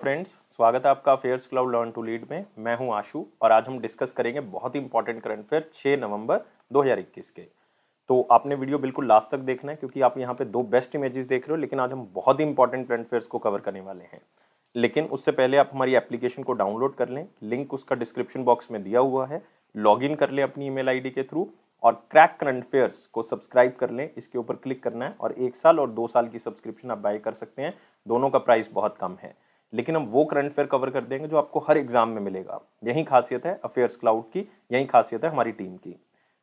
Friends स्वागत है आपका affairs cloud learn to lead में मैं हूं आशु और आज हम डिस्कस करेंगे बहुत ही इंपॉर्टेंट करंट अफेयर 6 नवंबर 2021 के तो आपने वीडियो बिल्कुल लास्ट तक देखना है क्योंकि आप यहां पे दो बेस्ट इमेजेस देख रहे हो लेकिन आज हम बहुत ही इंपॉर्टेंट करंट अफेयर्स को कवर करने वाले हैं लेकिन उससे पहले आप हमारी एप्लीकेशन को डाउनलोड कर लें लिंक उसका डिस्क्रिप्शन बॉक्स में दिया हुआ है लॉग कर लें अपनी ईमेल आईडी के थ्रू और क्रैक करंट अफेयर्स को सब्सक्राइब कर लें इसके ऊपर क्लिक करना है और एक साल और दो साल की सब्सक्रिप्शन आप बाय कर सकते हैं दोनों का प्राइस बहुत कम है लेकिन हम वो करंट अफेयर कवर कर देंगे जो आपको हर एग्जाम में मिलेगा यही खासियत है अफेयर्स क्लाउड की यही खासियत है हमारी टीम की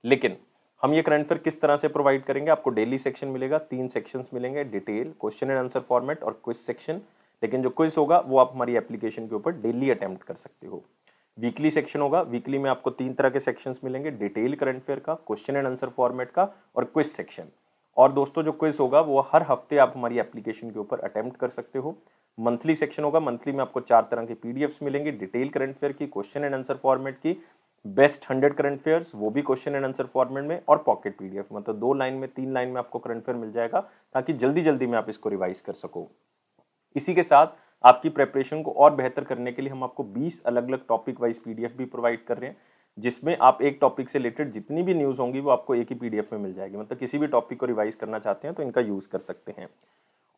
लेकिन हम ये करंट अफेयर किस तरह से प्रोवाइड करेंगे आपको डेली सेक्शन मिलेगा तीन सेक्शंस मिलेंगे detail question and answer format और क्विज सेक्शन लेकिन जो क्विज होगा वो आप हमारी एप्लीकेशन के ऊपर डेली अटैम्प्ट कर सकते हो वीकली सेक्शन होगा वीकली में आपको तीन तरह के सेक्शंस मिलेंगे डिटेल करंट अफेयर का क्वेश्चन एंड आंसर फॉर्मेट का और क्विज सेक्शन और दोस्तों जो क्विज होगा वो हर हफ्ते आप हमारी एप्लीकेशन के ऊपर अटैम्प्ट कर सकते हो मंथली सेक्शन होगा मंथली में आपको चार तरह के पी मिलेंगे डिटेल करंट अफेयर की क्वेश्चन एंड आंसर फॉर्मेट की बेस्ट हंड्रेड करंट अफेयर्स वो भी क्वेश्चन एंड आंसर फॉर्मेट में और पॉकेट पीडीएफ मतलब दो लाइन में तीन लाइन में आपको करंट अफेयर मिल जाएगा ताकि जल्दी जल्दी में आप इसको रिवाइज कर सको इसी के साथ आपकी प्रेपरेशन को और बेहतर करने के लिए हम आपको 20 अलग अलग टॉपिक वाइज पीडीएफ भी प्रोवाइड कर रहे हैं जिसमें आप एक टॉपिक से रिलेटेड जितनी भी न्यूज़ होंगी वो आपको एक ही पीडीएफ में मिल जाएगी मतलब किसी भी टॉपिक को रिवाइज करना चाहते हैं तो इनका यूज़ कर सकते हैं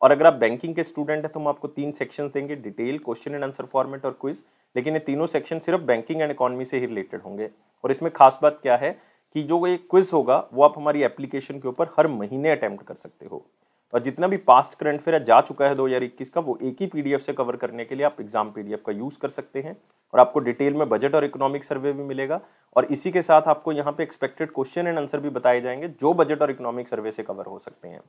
और अगर आप बैंकिंग के स्टूडेंट हैं तो हम आपको तीन सेक्शंस देंगे detail question and answer format और क्विज लेकिन ये तीनों सेक्शन सिर्फ बैंकिंग एंड इकोनॉमी से ही रिलेटेड होंगे और इसमें खास बात क्या है कि जो ये क्विज होगा वो आप हमारी एप्लीकेशन के ऊपर हर महीने अटैम्प्ट कर सकते हो और जितना भी पास्ट करंट फेयर जा चुका है दो हज़ार इक्कीस का वो एक ही पीडीएफ से कवर करने के लिए आप एग्जाम पीडीएफ का यूज़ कर सकते हैं और आपको डिटेल में बजट और इकोनॉमिक सर्वे भी मिलेगा और इसी के साथ आपको यहाँ पे एक्सपेक्टेड क्वेश्चन एंड आंसर भी बताए जाएंगे जो बजट और इकोनॉमिक सर्वे से कवर हो सकते हैं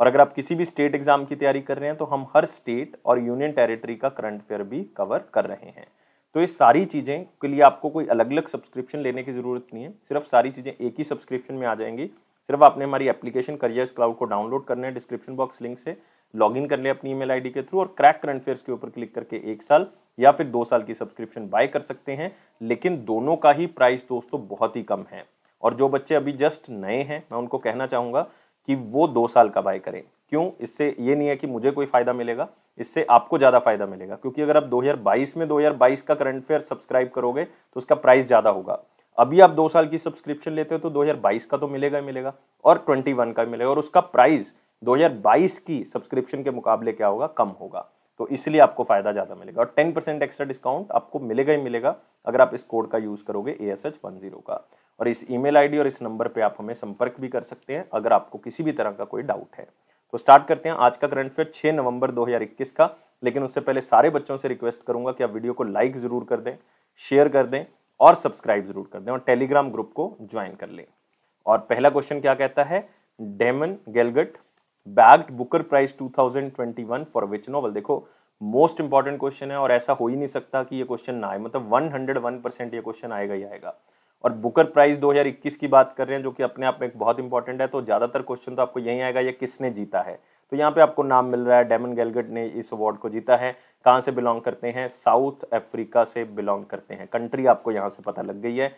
और अगर आप किसी भी स्टेट एग्जाम की तैयारी कर रहे हैं तो हम हर स्टेट और यूनियन टेरिटरी का करंट अफेयर भी कवर कर रहे हैं तो ये सारी चीज़ें के लिए आपको कोई अलग अलग सब्सक्रिप्शन लेने की ज़रूरत नहीं है सिर्फ सारी चीज़ें एक ही सब्सक्रिप्शन में आ जाएंगी सिर्फ आपने हमारी एप्लीकेशन करियर क्लाउड को डाउनलोड करना है डिस्क्रिप्शन बॉक्स लिंक से लॉग इन कर ले अपनी ईमेल आईडी के थ्रू और क्रैक करंट अफेयर्स के ऊपर क्लिक करके एक साल या फिर दो साल की सब्सक्रिप्शन बाय कर सकते हैं लेकिन दोनों का ही प्राइस दोस्तों बहुत ही कम है और जो बच्चे अभी जस्ट नए हैं मैं उनको कहना चाहूँगा कि वो दो साल का बाय करें क्यों इससे ये नहीं है कि मुझे कोई फ़ायदा मिलेगा इससे आपको ज़्यादा फायदा मिलेगा क्योंकि अगर आप 2022 में 2022 का करंट फेयर सब्सक्राइब करोगे तो उसका प्राइस ज़्यादा होगा अभी आप दो साल की सब्सक्रिप्शन लेते हो तो 2022 का तो मिलेगा ही मिलेगा और 21 का मिलेगा और उसका प्राइस 2022 की सब्सक्रिप्शन के मुकाबले क्या होगा कम होगा तो इसलिए आपको फ़ायदा ज़्यादा मिलेगा और 10 परसेंट एक्स्ट्रा डिस्काउंट आपको मिलेगा ही मिलेगा अगर आप इस कोड का यूज़ करोगे A S H one zero का और इस ईमेल आईडी और इस नंबर पे आप हमें संपर्क भी कर सकते हैं अगर आपको किसी भी तरह का कोई डाउट है तो स्टार्ट करते हैं आज का करंट अफेयर 6 नवंबर 2021 का लेकिन उससे पहले सारे बच्चों से रिक्वेस्ट करूंगा कि आप वीडियो को लाइक ज़रूर कर दें शेयर कर दें और सब्सक्राइब जरूर कर दें और टेलीग्राम ग्रुप को ज्वाइन कर लें और पहला क्वेश्चन क्या कहता है Damon Galgut bagged Booker prize 2021 for which novel देखो मोस्ट इंपॉर्टेंट क्वेश्चन है और ऐसा हो ही नहीं सकता कि ये क्वेश्चन ना आए मतलब 101 परसेंट ये क्वेश्चन आएगा ही आएगा और बुकर प्राइज 2021 की बात कर रहे हैं जो कि अपने आप में एक बहुत इंपॉर्टेंट है तो ज़्यादातर क्वेश्चन तो आपको यही आएगा ये किसने जीता है तो यहाँ पे आपको नाम मिल रहा है डेमन गैलगट ने इस अवार्ड को जीता है कहाँ से बिलोंग करते हैं साउथ अफ्रीका से बिलोंग करते हैं कंट्री आपको यहाँ से पता लग गई है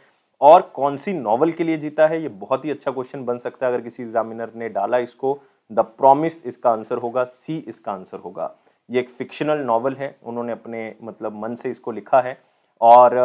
और कौन सी नॉवल के लिए जीता है ये बहुत ही अच्छा क्वेश्चन बन सकता है अगर किसी एग्जामिनर ने डाला इसको द प्रॉमिस इसका आंसर होगा सी इसका आंसर होगा ये एक फिक्शनल नॉवल है उन्होंने अपने मतलब मन से इसको लिखा है और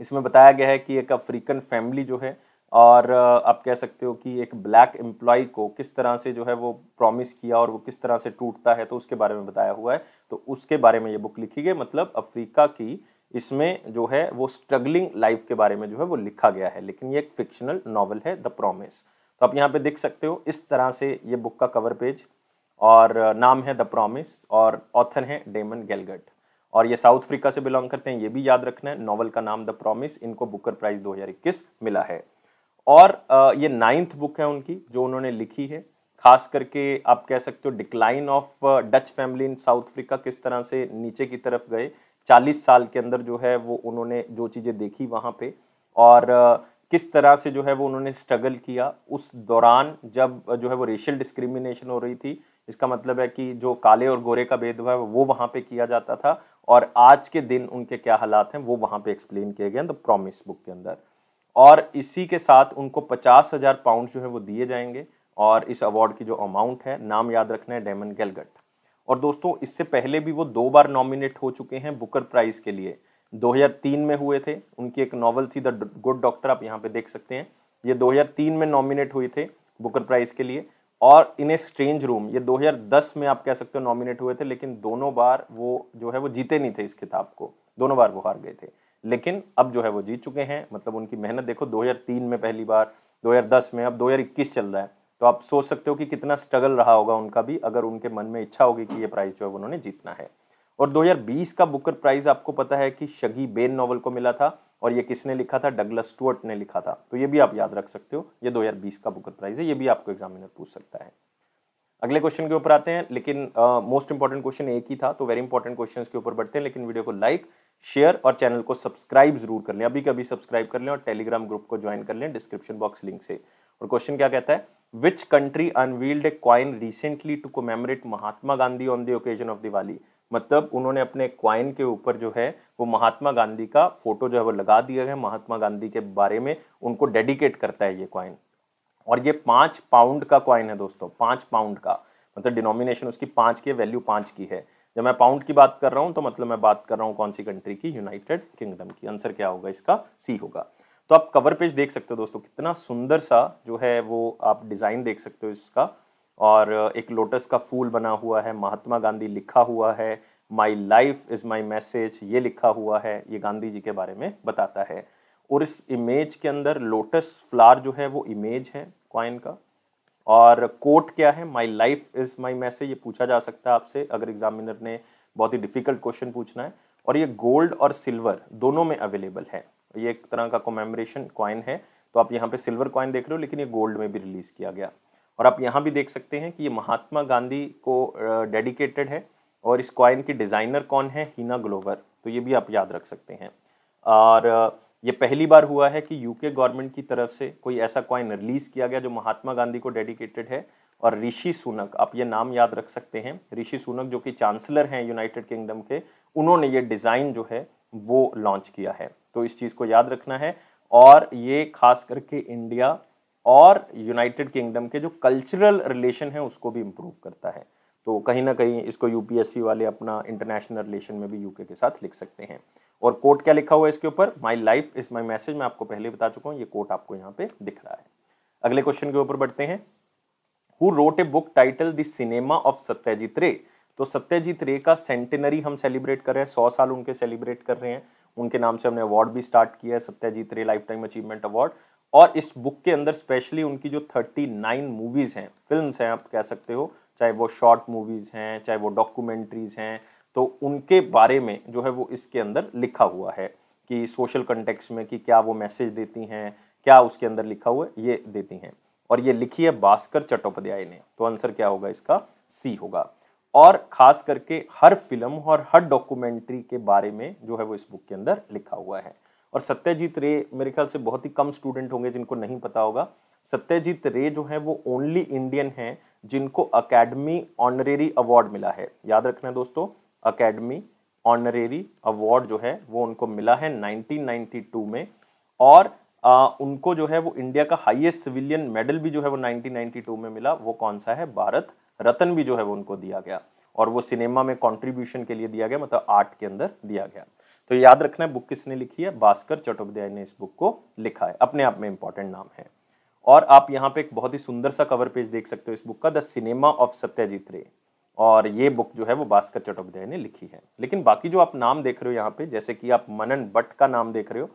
इसमें बताया गया है कि एक अफ्रीकन फैमिली जो है और आप कह सकते हो कि एक ब्लैक एम्प्लॉय को किस तरह से जो है वो प्रॉमिस किया और वो किस तरह से टूटता है तो उसके बारे में बताया हुआ है तो उसके बारे में ये बुक लिखी गई मतलब अफ्रीका की इसमें जो है वो स्ट्रगलिंग लाइफ के बारे में जो है वो लिखा गया है लेकिन ये एक फिक्शनल नॉवल है द प्रॉमिस तो आप यहाँ पे देख सकते हो इस तरह से ये बुक का कवर पेज और नाम है द प्रॉमिस और ऑथर है डेमन गेलगट और ये साउथ अफ्रीका से बिलोंग करते हैं ये भी याद रखना है नॉवल का नाम द प्रॉमिस इनको बुकर प्राइज 2021 मिला है और ये नाइन्थ बुक है उनकी जो उन्होंने लिखी है खास करके आप कह सकते हो decline of Dutch family in South Africa किस तरह से नीचे की तरफ गए 40 साल के अंदर जो है वो उन्होंने जो चीज़ें देखी वहाँ पे और किस तरह से जो है वो उन्होंने स्ट्रगल किया उस दौरान जब जो है वो रेशियल डिस्क्रिमिनेशन हो रही थी इसका मतलब है कि जो काले और गोरे का भेदभाव वो वहाँ पे किया जाता था और आज के दिन उनके क्या हालात हैं वो वहाँ पे एक्सप्लेन किए गए द प्रॉमिस बुक के अंदर और इसी के साथ उनको पचास हज़ार पाउंड जो है वो दिए जाएंगे और इस अवार्ड की जो अमाउंट है नाम याद रखना है डेमन गैलगट और दोस्तों इससे पहले भी वो दो बार नॉमिनेट हो चुके हैं बुकर प्राइज़ के लिए 2003 में हुए थे उनकी एक नॉवल थी द गुड डॉक्टर आप यहाँ पे देख सकते हैं ये 2003 में नॉमिनेट हुए थे बुकर प्राइज़ के लिए और इन ए स्ट्रेंज रूम ये 2010 में आप कह सकते हो नॉमिनेट हुए थे लेकिन दोनों बार वो जो है वो जीते नहीं थे इस किताब को दोनों बार वो हार गए थे लेकिन अब जो है वो जीत चुके हैं मतलब उनकी मेहनत देखो 2003 में पहली बार 2010 में अब 2021 चल रहा है तो आप सोच सकते हो कि कितना स्ट्रगल रहा होगा उनका भी अगर उनके मन में इच्छा होगी कि ये प्राइज़ जो है उन्होंने जीतना है और 2020 का बुकर प्राइज़ आपको पता है कि शगी बेन नॉवल को मिला था और ये किसने लिखा था डगलस स्टुअर्ट ने लिखा था तो ये भी आप याद रख सकते हो ये 2020 का बुकर प्राइज़ है ये भी आपको एग्जामिनर पूछ सकता है अगले क्वेश्चन के ऊपर आते हैं लेकिन मोस्ट इंपॉर्टेंट क्वेश्चन एक ही था तो वेरी इंपॉर्टेंट क्वेश्चन के ऊपर बढ़ते हैं लेकिन वीडियो को लाइक शेयर और चैनल को सब्सक्राइब जरूर कर लें अभी कभी सब्सक्राइब कर लें और टेलीग्राम ग्रुप को ज्वाइन कर लें डिस्क्रिप्शन बॉक्स लिंक से और क्वेश्चन क्या कहता है which country unveiled a coin recently to commemorate Mahatma Gandhi on the occasion of Diwali मतलब उन्होंने अपने क्वाइन के ऊपर जो है वो महात्मा गांधी का फोटो जो है वो लगा दिया है महात्मा गांधी के बारे में उनको डेडिकेट करता है ये क्वाइन और ये पाँच पाउंड का क्वाइन है दोस्तों पाँच पाउंड का मतलब डिनोमिनेशन उसकी पाँच की वैल्यू पाँच की है जब मैं पाउंड की बात कर रहा हूँ तो मतलब मैं बात कर रहा हूँ कौन सी कंट्री की यूनाइटेड किंगडम की आंसर क्या होगा इसका सी होगा तो आप कवर पेज देख सकते हो दोस्तों कितना सुंदर सा जो है वो आप डिज़ाइन देख सकते हो इसका और एक लोटस का फूल बना हुआ है महात्मा गांधी लिखा हुआ है my life is my message ये लिखा हुआ है ये गांधी जी के बारे में बताता है और इस इमेज के अंदर लोटस फ्लावर जो है वो इमेज है कॉइन का और कोट क्या है my life is my message ये पूछा जा सकता है आपसे अगर एग्जामिनर ने बहुत ही डिफिकल्ट क्वेश्चन पूछना है और ये गोल्ड और सिल्वर दोनों में अवेलेबल है ये एक तरह का कोमेमोरेशन कॉइन है तो आप यहाँ पे सिल्वर कॉइन देख रहे हो लेकिन ये गोल्ड में भी रिलीज़ किया गया और आप यहाँ भी देख सकते हैं कि ये महात्मा गांधी को डेडिकेटेड है और इस कॉइन की डिज़ाइनर कौन है हीना ग्लोवर तो ये भी आप याद रख सकते हैं और ये पहली बार हुआ है कि यूके गवर्नमेंट की तरफ से कोई ऐसा कॉइन रिलीज़ किया गया जो महात्मा गांधी को डेडिकेटेड है और ऋषि सुनक आप ये नाम याद रख सकते हैं ऋषि सुनक जो कि चांसलर हैं यूनाइटेड किंगडम के उन्होंने ये डिज़ाइन जो है वो लॉन्च किया है तो इस चीज़ को याद रखना है और ये खास करके इंडिया और यूनाइटेड किंगडम के जो कल्चरल रिलेशन है उसको भी इम्प्रूव करता है तो कहीं ना कहीं इसको यूपीएससी वाले अपना इंटरनेशनल रिलेशन में भी यूके के साथ लिख सकते हैं और कोट क्या लिखा हुआ है इसके ऊपर my life is my message मैं आपको पहले बता चुका हूँ ये कोट आपको यहाँ पे दिख रहा है अगले क्वेश्चन के ऊपर बढ़ते हैं who wrote a book title the cinema of Satyajit Ray तो सत्यजीत रे का सेंटेनरी हम सेलिब्रेट कर रहे हैं सौ साल उनके सेलिब्रेट कर रहे हैं उनके नाम से हमने अवार्ड भी स्टार्ट किया है सत्यजीत रे लाइफ टाइम अचीवमेंट अवार्ड और इस बुक के अंदर स्पेशली उनकी जो थर्टी नाइन मूवीज़ हैं फिल्म हैं आप कह सकते हो चाहे वो शॉर्ट मूवीज़ हैं चाहे वो डॉक्यूमेंट्रीज़ हैं तो उनके बारे में जो है वो इसके अंदर लिखा हुआ है कि सोशल कंटेक्स में कि क्या वो मैसेज देती हैं क्या उसके अंदर लिखा हुआ है ये देती हैं और ये लिखी है भास्कर चट्टोपाध्याय ने तो आंसर क्या होगा इसका सी होगा और खास करके हर फिल्म और हर डॉक्यूमेंट्री के बारे में जो है वो इस बुक के अंदर लिखा हुआ है और सत्यजीत रे मेरे ख्याल से बहुत ही कम स्टूडेंट होंगे जिनको नहीं पता होगा सत्यजीत रे जो है वो ओनली इंडियन हैं जिनको अकेडमी ऑनरेरी अवार्ड मिला है याद रखना दोस्तों अकेडमी ऑनरेरी अवार्ड जो है वो उनको मिला है 1992 में और आ, उनको जो है वो इंडिया का हाईएस्ट सिविलियन मेडल भी जो है वो 1992 में मिला वो कौन सा है भारत रत्न भी जो है वो उनको दिया गया और वो सिनेमा में कंट्रीब्यूशन के लिए दिया गया मतलब आर्ट के अंदर दिया गया तो याद रखना है बुक किसने लिखी है भास्कर चट्टोपाध्याय ने इस बुक को लिखा है अपने आप में इंपॉर्टेंट नाम है और आप यहाँ पे एक बहुत ही सुंदर सा कवर पेज देख सकते हो इस बुक का द सिनेमा ऑफ सत्याजीत रे और ये बुक जो है वो भास्कर चट्टोपाध्याय ने लिखी है लेकिन बाकी जो आप नाम देख रहे हो यहाँ पे जैसे कि आप मनन भट्ट का नाम देख रहे हो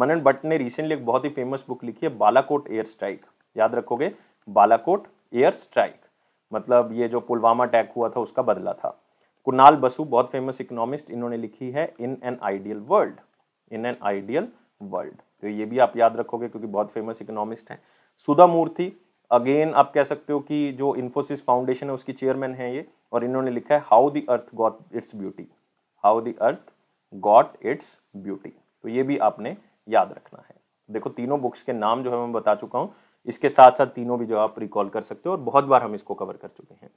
मनन भट्ट ने रिसेंटली एक बहुत ही फेमस बुक लिखी है बालाकोट एयर स्ट्राइक याद रखोगे बालाकोट एयर स्ट्राइक मतलब ये जो पुलवामा अटैक हुआ था उसका बदला था कुणाल बसु बहुत फेमस इकोनॉमिस्ट इन्होंने लिखी है in an ideal world in an ideal world तो ये भी आप याद रखोगे क्योंकि बहुत फेमस इकोनॉमिस्ट हैं सुधा मूर्ति अगेन आप कह सकते हो कि जो इन्फोसिस फाउंडेशन है उसकी चेयरमैन है ये और इन्होंने लिखा है how the earth got its beauty how the earth got its beauty तो ये भी आपने याद रखना है देखो तीनों बुक्स के नाम जो है मैं बता चुका हूँ इसके साथ साथ तीनों भी जो आप रिकॉल कर सकते हो और बहुत बार हम इसको कवर कर चुके हैं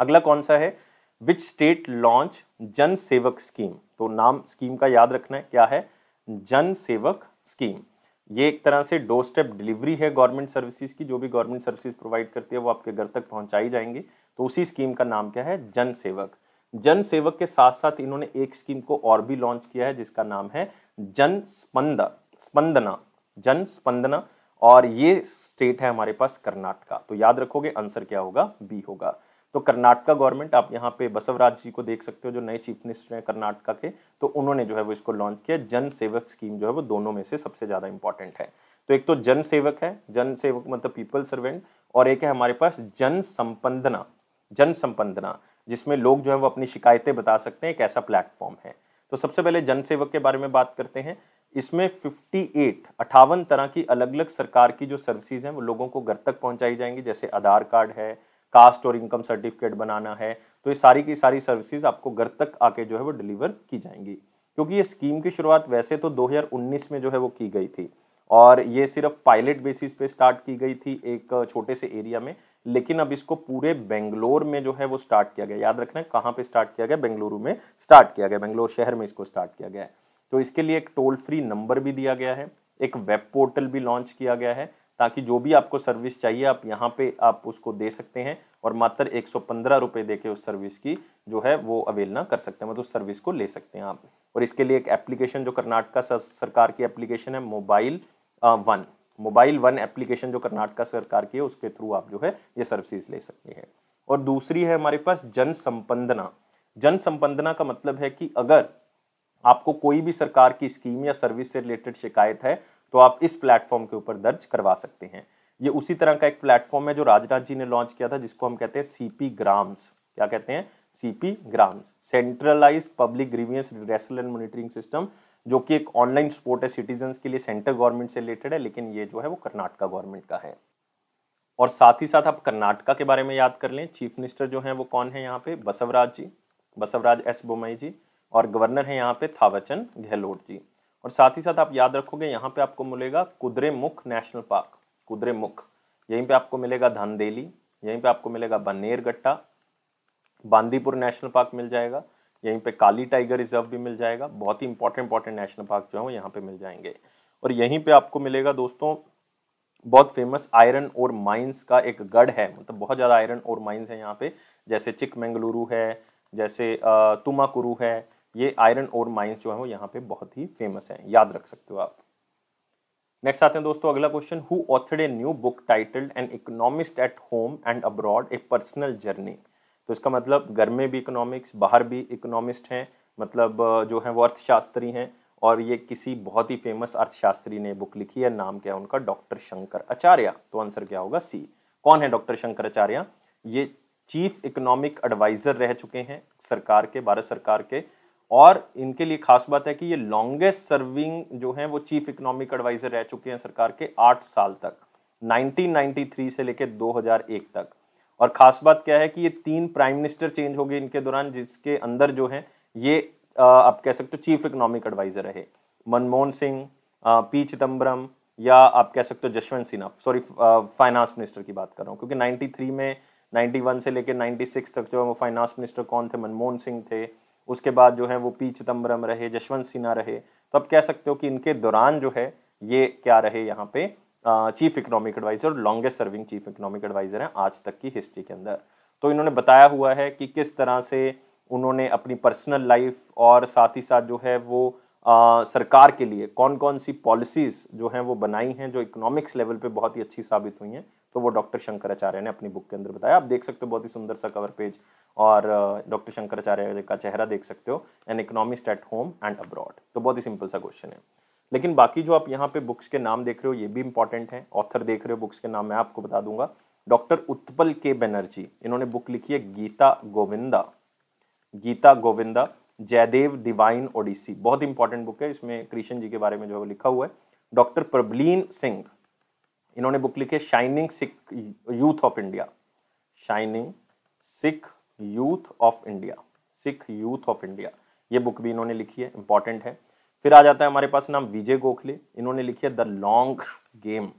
अगला कौन सा है विच स्टेट लॉन्च जन सेवक स्कीम तो नाम स्कीम का याद रखना है क्या है जन सेवक स्कीम ये एक तरह से डो स्टेप डिलीवरी है गवर्नमेंट सर्विसेज की जो भी गवर्नमेंट सर्विसेज प्रोवाइड करती है वो आपके घर तक पहुंचाई जाएंगी तो उसी स्कीम का नाम क्या है जन सेवक जन सेवक के साथ साथ इन्होंने एक स्कीम को और भी लॉन्च किया है जिसका नाम है जन स्पंद स्पंदना जन स्पंदना और ये स्टेट है हमारे पास कर्नाटका तो याद रखोगे आंसर क्या होगा बी होगा तो कर्नाटका गवर्नमेंट आप यहाँ पे बसवराज जी को देख सकते हो जो नए चीफ मिनिस्टर हैं कर्नाटका के तो उन्होंने जो है वो इसको लॉन्च किया जन सेवक स्कीम जो है वो दोनों में से सबसे ज़्यादा इंपॉर्टेंट है तो एक तो जन सेवक है जन सेवक मतलब पीपल सर्वेंट और एक है हमारे पास जन संपंदना जन संपंदना जिसमें लोग जो है वो अपनी शिकायतें बता सकते हैं एक ऐसा प्लेटफॉर्म है तो सबसे पहले जन सेवक के बारे में बात करते हैं इसमें 58 अठावन तरह की अलग अलग सरकार की जो सर्विसेज हैं वो लोगों को घर तक पहुंचाई जाएंगी जैसे आधार कार्ड है कास्ट और इनकम सर्टिफिकेट बनाना है तो ये सारी की सारी सर्विसेज आपको घर तक आके जो है वो डिलीवर की जाएंगी क्योंकि ये स्कीम की शुरुआत वैसे तो 2019 में जो है वो की गई थी और ये सिर्फ पायलट बेसिस पे स्टार्ट की गई थी एक छोटे से एरिया में लेकिन अब इसको पूरे बेंगलोर में जो है वो स्टार्ट किया गया याद रखना कहाँ पे स्टार्ट किया गया बेंगलुरु में स्टार्ट किया गया बेंगलोर शहर में इसको स्टार्ट किया गया है तो इसके लिए एक टोल फ्री नंबर भी दिया गया है एक वेब पोर्टल भी लॉन्च किया गया है ताकि जो भी आपको सर्विस चाहिए आप यहाँ पे आप उसको दे सकते हैं और मात्र एक सौ देके उस सर्विस की जो है वो अवेल ना कर सकते हैं मतलब उस सर्विस को ले सकते हैं आप और इसके लिए एक एप्लीकेशन जो कर्नाटका सरकार की एप्लीकेशन है mobile one mobile one application जो कर्नाटका सरकार की है उसके थ्रू आप जो है ये सर्विसेज ले सकते हैं और दूसरी है हमारे पास जन संपदना जन संपदना का मतलब है कि अगर आपको कोई भी सरकार की स्कीम या सर्विस से रिलेटेड शिकायत है तो आप इस प्लेटफॉर्म के ऊपर दर्ज करवा सकते हैं ये उसी तरह का एक प्लेटफॉर्म है जो राजनाथ जी ने लॉन्च किया था जिसको हम कहते हैं सीपी ग्राम्स क्या कहते हैं CP grams centralised public grievance redressal and monitoring system जो कि एक ऑनलाइन सपोर्ट है सिटीजन के लिए सेंट्रल गवर्नमेंट से रिलेटेड है लेकिन ये जो है वो कर्नाटका गवर्नमेंट का है और साथ ही साथ आप कर्नाटका के बारे में याद कर लें चीफ मिनिस्टर जो हैं वो कौन है यहाँ पे बसवराज जी बसवराज एस बोमई जी और गवर्नर हैं यहाँ पे थावरचंद गहलोत जी और साथ ही साथ आप याद रखोगे यहाँ पे आपको मिलेगा कुद्रे मुख नेशनल पार्क कुद्रे मुख यहीं पे आपको मिलेगा धनदेली यहीं पे आपको मिलेगा बनेरगट्टा बांदीपुर नेशनल पार्क मिल जाएगा यहीं पे काली टाइगर रिजर्व भी मिल जाएगा बहुत ही इंपॉर्टेंट इंपॉर्टेंट नेशनल पार्क जो है वो यहाँ पे मिल जाएंगे और यहीं पे आपको मिलेगा दोस्तों बहुत फेमस आयरन और माइंस का एक गढ़ है मतलब बहुत ज़्यादा आयरन और माइंस है यहाँ पे जैसे चिकमेंगलुरु है जैसे तुमाकुरु है ये आयरन और माइंस जो है वो यहाँ पे बहुत ही फेमस हैं याद रख सकते हो आप नेक्स्ट आते हैं दोस्तों अगला question who authored a new book titled an economist at home and abroad a personal journey तो इसका मतलब घर में भी इकोनॉमिक्स बाहर भी इकोनॉमिस्ट हैं मतलब जो है वो अर्थशास्त्री हैं और ये किसी बहुत ही फेमस अर्थशास्त्री ने बुक लिखी है नाम क्या है उनका डॉक्टर शंकर आचार्य तो आंसर क्या होगा सी कौन है डॉक्टर शंकर आचार्य ये चीफ इकोनॉमिक एडवाइज़र रह चुके हैं सरकार के भारत सरकार के और इनके लिए खास बात है कि ये लॉन्गेस्ट सर्विंग जो हैं वो चीफ इकोनॉमिक एडवाइजर रह चुके हैं सरकार के आठ साल तक 1993 से लेकर 2001 तक और खास बात क्या है कि ये तीन प्राइम मिनिस्टर चेंज हो गए इनके दौरान जिसके अंदर जो हैं ये आप कह सकते हो चीफ इकोनॉमिक एडवाइजर रहे मनमोहन सिंह पी चिदम्बरम या आप कह सकते हो Jaswant Sinha sorry finance minister की बात कर रहा हूँ क्योंकि 93 में 91 से लेकर 96 तक जो है वो फाइनेंस मिनिस्टर कौन थे मनमोहन सिंह थे उसके बाद जो है वो पी चिदम्बरम रहे जशवंत सिन्हा रहे तो आप कह सकते हो कि इनके दौरान जो है ये क्या रहे यहाँ पे chief economic adviser longest serving chief economic adviser हैं आज तक की हिस्ट्री के अंदर तो इन्होंने बताया हुआ है कि किस तरह से उन्होंने अपनी पर्सनल लाइफ और साथ ही साथ जो है वो आ, सरकार के लिए कौन कौन सी पॉलिसीज़ जो हैं वो बनाई हैं जो इकोनॉमिक्स लेवल पे बहुत ही अच्छी साबित हुई हैं तो वो डॉक्टर शंकराचार्य ने अपनी बुक के अंदर बताया आप देख सकते हो बहुत ही सुंदर सा कवर पेज और डॉक्टर शंकराचार्य का चेहरा देख सकते हो an economist at home and abroad तो बहुत ही सिंपल सा क्वेश्चन है लेकिन बाकी जो आप यहाँ पे बुक्स के नाम देख रहे हो ये भी इंपॉर्टेंट है ऑथर देख रहे हो बुक्स के नाम मैं आपको बता दूंगा डॉक्टर उत्पल के बनर्जी इन्होंने बुक लिखी है गीता गोविंदा गीता गोविंदा जयदेव डिवाइन ओडिसी बहुत इंपॉर्टेंट बुक है इसमें कृष्ण जी के बारे में जो है लिखा हुआ है डॉक्टर प्रबलीन सिंह इन्होंने बुक लिखी है shining Sikh youth of India shining Sikh youth of India Sikh youth of India ये बुक भी इन्होंने लिखी है इंपॉर्टेंट है फिर आ जाता है हमारे पास नाम विजय गोखले इन्होंने लिखी है the long game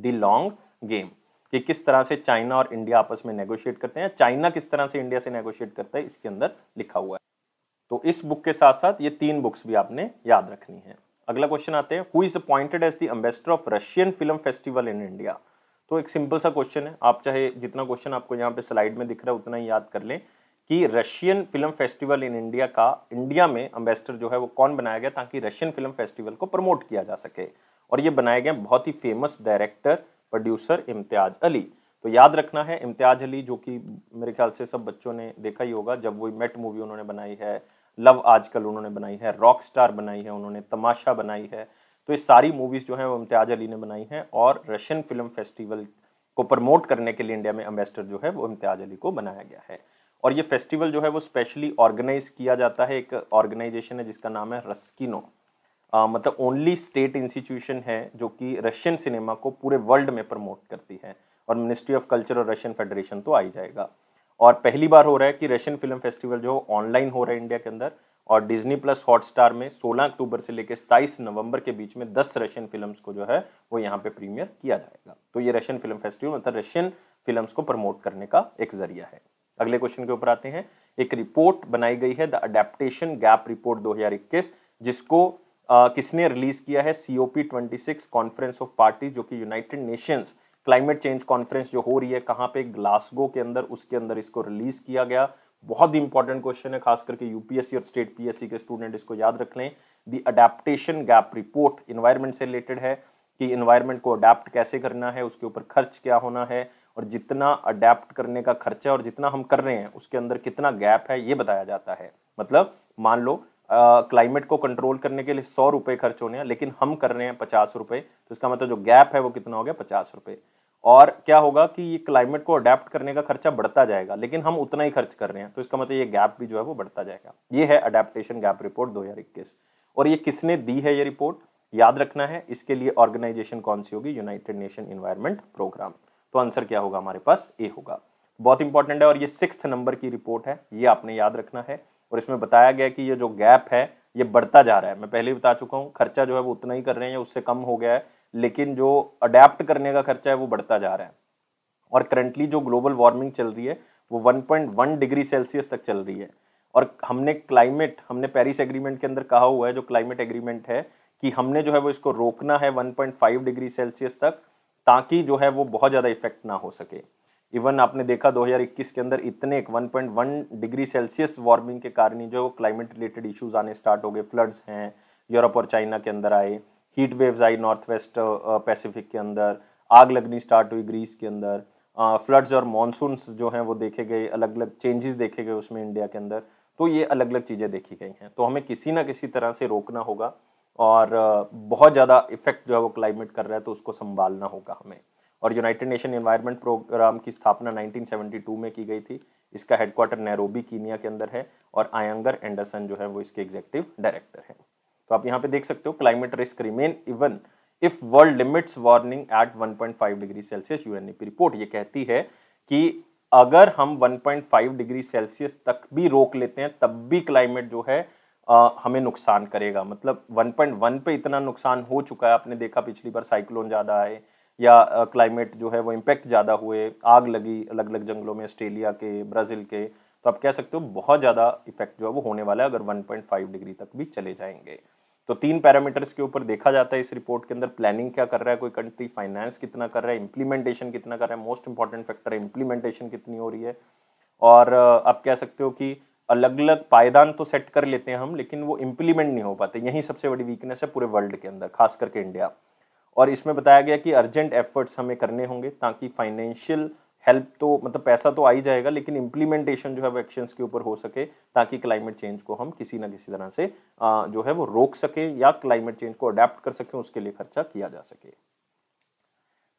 the long game कि किस तरह से चाइना और इंडिया आपस में नेगोशिएट करते हैं चाइना किस तरह से इंडिया से नेगोशिएट करता है इसके अंदर लिखा हुआ है तो इस बुक के साथ साथ ये तीन बुक्स भी आपने याद रखनी है अगला क्वेश्चन आते हैं who is appointed as the ambassador of Russian film festival in India तो एक सिंपल सा क्वेश्चन है आप चाहे जितना क्वेश्चन आपको यहाँ पे स्लाइड में दिख रहा है उतना ही याद कर लें कि Russian film festival in India का इंडिया में एम्बेसडर जो है वो कौन बनाया गया ताकि रशियन फिल्म फेस्टिवल को प्रमोट किया जा सके और ये बनाए गए बहुत ही famous director producer Imtiaz Ali तो याद रखना है इम्तियाज अली जो कि मेरे ख्याल से सब बच्चों ने देखा ही होगा जब वो मेट मूवी उन्होंने बनाई है लव आजकल उन्होंने बनाई है रॉक स्टार बनाई है उन्होंने तमाशा बनाई है तो ये सारी मूवीज़ जो हैं वो इम्तियाज़ अली ने बनाई हैं और रशियन फिल्म फेस्टिवल को प्रमोट करने के लिए इंडिया में अम्बेसडर जो है वो इम्तियाज़ अली को बनाया गया है और ये फेस्टिवल जो है वो स्पेशली ऑर्गेनाइज किया जाता है एक ऑर्गेनाइजेशन है जिसका नाम है रस्किनो आ, मतलब ओनली स्टेट इंस्टीट्यूशन है जो कि रशियन सिनेमा को पूरे वर्ल्ड में प्रमोट करती है और मिनिस्ट्री ऑफ कल्चर और रशियन फेडरेशन तो आ ही जाएगा और पहली बार हो रहा है कि रशियन फिल्म फेस्टिवल जो ऑनलाइन हो रहा है इंडिया के अंदर और डिज्नी प्लस हॉटस्टार में 16 अक्टूबर से लेकर सताईस नवंबर के बीच में 10 रशियन फिल्म्स को जो है वो यहाँ पे प्रीमियर किया जाएगा तो ये रशियन फिल्म फेस्टिवल मतलब रशियन फिल्म्स को प्रमोट करने का एक जरिया है अगले क्वेश्चन के ऊपर आते हैं एक रिपोर्ट बनाई गई है द अडेप्टेशन गैप रिपोर्ट दो जिसको आ, किसने रिलीज किया है C O conference of party जो कि United Nations climate change conference जो हो रही है कहाँ पे ग्लासगो के अंदर उसके अंदर इसको रिलीज किया गया बहुत ही इंपॉर्टेंट क्वेश्चन है खास करके यूपीएससी और स्टेट पीएससी के स्टूडेंट इसको याद रख लें the adaptation gap report environment से रिलेटेड है कि इन्वायरमेंट को अडेप्ट कैसे करना है उसके ऊपर खर्च क्या होना है और जितना अडेप्ट करने का खर्चा और जितना हम कर रहे हैं उसके अंदर कितना गैप है ये बताया जाता है मतलब मान लो क्लाइमेट को कंट्रोल करने के लिए सौ रुपये खर्च होने हैं लेकिन हम कर रहे हैं पचास रुपये तो इसका मतलब जो गैप है वो कितना हो गया पचास रुपये और क्या होगा कि ये क्लाइमेट को अडेप्ट करने का खर्चा बढ़ता जाएगा लेकिन हम उतना ही खर्च कर रहे हैं तो इसका मतलब ये गैप भी जो है वो बढ़ता जाएगा ये है अडेप्टेशन गैप रिपोर्ट दो और ये किसने दी है ये रिपोर्ट याद रखना है इसके लिए ऑर्गेनाइजेशन कौन सी होगी यूनाइटेड नेशन इन्वायरमेंट प्रोग्राम तो आंसर क्या होगा हमारे पास ए होगा बहुत इंपॉर्टेंट है और ये सिक्स नंबर की रिपोर्ट है ये आपने याद रखना है और इसमें बताया गया कि ये जो गैप है ये बढ़ता जा रहा है मैं पहले ही बता चुका हूँ खर्चा जो है वो उतना ही कर रहे हैं उससे कम हो गया है लेकिन जो अडेप्ट करने का खर्चा है वो बढ़ता जा रहा है और करंटली जो ग्लोबल वार्मिंग चल रही है वो 1.1 डिग्री सेल्सियस तक चल रही है और हमने क्लाइमेट हमने पेरिस एग्रीमेंट के अंदर कहा हुआ है जो क्लाइमेट एग्रीमेंट है कि हमने जो है वो इसको रोकना है 1.5 डिग्री सेल्सियस तक ताकि जो है वो बहुत ज़्यादा इफेक्ट ना हो सके इवन आपने देखा 2021 के अंदर इतने एक 1.1 डिग्री सेल्सियस वार्मिंग के कारण ही जो क्लाइमेट रिलेटेड इश्यूज आने स्टार्ट हो गए फ्लड्स हैं यूरोप और चाइना के अंदर आए हीट वेव्स आई नॉर्थ वेस्ट पैसिफिक के अंदर आग लगनी स्टार्ट हुई ग्रीस के अंदर फ्लड्स और मानसूनस जो हैं वो देखे गए अलग अलग चेंजेस देखे गए उसमें इंडिया के अंदर तो ये अलग अलग चीज़ें देखी गई हैं तो हमें किसी ना किसी तरह से रोकना होगा और बहुत ज़्यादा इफ़ेक्ट जो है वो क्लाइमेट कर रहा है तो उसको संभालना होगा हमें और यूनाइटेड नेशन इन्वायरमेंट प्रोग्राम की स्थापना 1972 में की गई थी इसका हेडक्वार्टर नैरोबी कीनिया के अंदर है और आयंगर एंडरसन जो है वो इसके एग्जेक्टिव डायरेक्टर हैं तो आप यहाँ पे देख सकते हो climate risk remain even if world limits warning at 1.5 degree Celsius UNEP report ये कहती है कि अगर हम 1.5 डिग्री सेल्सियस तक भी रोक लेते हैं तब भी क्लाइमेट जो है आ, हमें नुकसान करेगा मतलब 1.1 पे इतना नुकसान हो चुका है आपने देखा पिछली बार साइक्लोन ज़्यादा आए या क्लाइमेट जो है वो इम्पेक्ट ज़्यादा हुए आग लगी अलग अलग जंगलों में ऑस्ट्रेलिया के ब्राज़ील के तो आप कह सकते हो बहुत ज़्यादा इफेक्ट जो है वो होने वाला है अगर 1.5 डिग्री तक भी चले जाएंगे तो तीन पैरामीटर्स के ऊपर देखा जाता है इस रिपोर्ट के अंदर प्लानिंग क्या कर रहा है कोई कंट्री फाइनेंस कितना कर रहा है इम्प्लीमेंटेशन कितना कर रहा है मोस्ट इंपॉर्टेंट फैक्टर है इम्प्लीमेंटेशन कितनी हो रही है और आप कह सकते हो कि अलग अलग पायदान तो सेट कर लेते हैं हम लेकिन वो इम्प्लीमेंट नहीं हो पाते यही सबसे बड़ी वीकनेस है पूरे वर्ल्ड के अंदर खास करके इंडिया और इसमें बताया गया कि अर्जेंट एफर्ट्स हमें करने होंगे ताकि फाइनेंशियल हेल्प तो मतलब पैसा तो आ ही जाएगा लेकिन इम्प्लीमेंटेशन जो है वो एक्शंस के ऊपर हो सके ताकि क्लाइमेट चेंज को हम किसी ना किसी तरह से आ, जो है वो रोक सके या क्लाइमेट चेंज को अडेप्ट कर सकें उसके लिए खर्चा किया जा सके